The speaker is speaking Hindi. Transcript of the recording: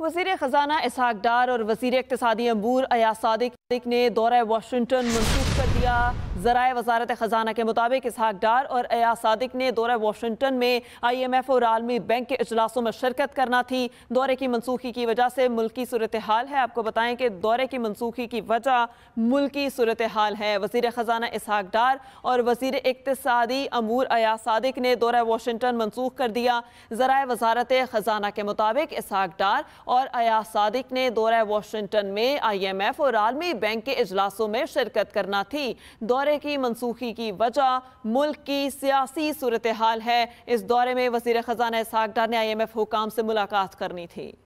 वजीर ख़जाना इसहाक डार और वजीर इकतदी अबूर अया सदक ने दौरा वाशिंगटन मनसूख कर दिया ज़रा वजारत ख़जाना के मुताबिक इसहाक डार और अया सदक ने दौरा वाशिंगटन में आई एम एफ़ और आलमी बैंक के अजलासों में शिरकत करना थी दौरे की मनसूखी की वजह से मुल्की सूरत हाल है आपको बताएं कि दौरे की मनसूखी की वजह मुल्क सूरत हाल है वजीर ख़जाना इसहाक डार और वजीर इकतदी अमूर अया सदक ने दौरा वाशिंगटन मनसूख कर दिया ज़रा वजारत ख़जाना के मुताबिक इसहाक डार और अया सादिक ने दौरा वाशिंगटन में आईएमएफ और आलमी बैंक के अजलासों में शिरकत करना थी दौरे की मनसूखी की वजह मुल्क की सियासी सूरत हाल है इस दौरे में वजीर ख़जाना इसहाक डार ने आई एम एफ हुकाम से मुलाकात करनी थी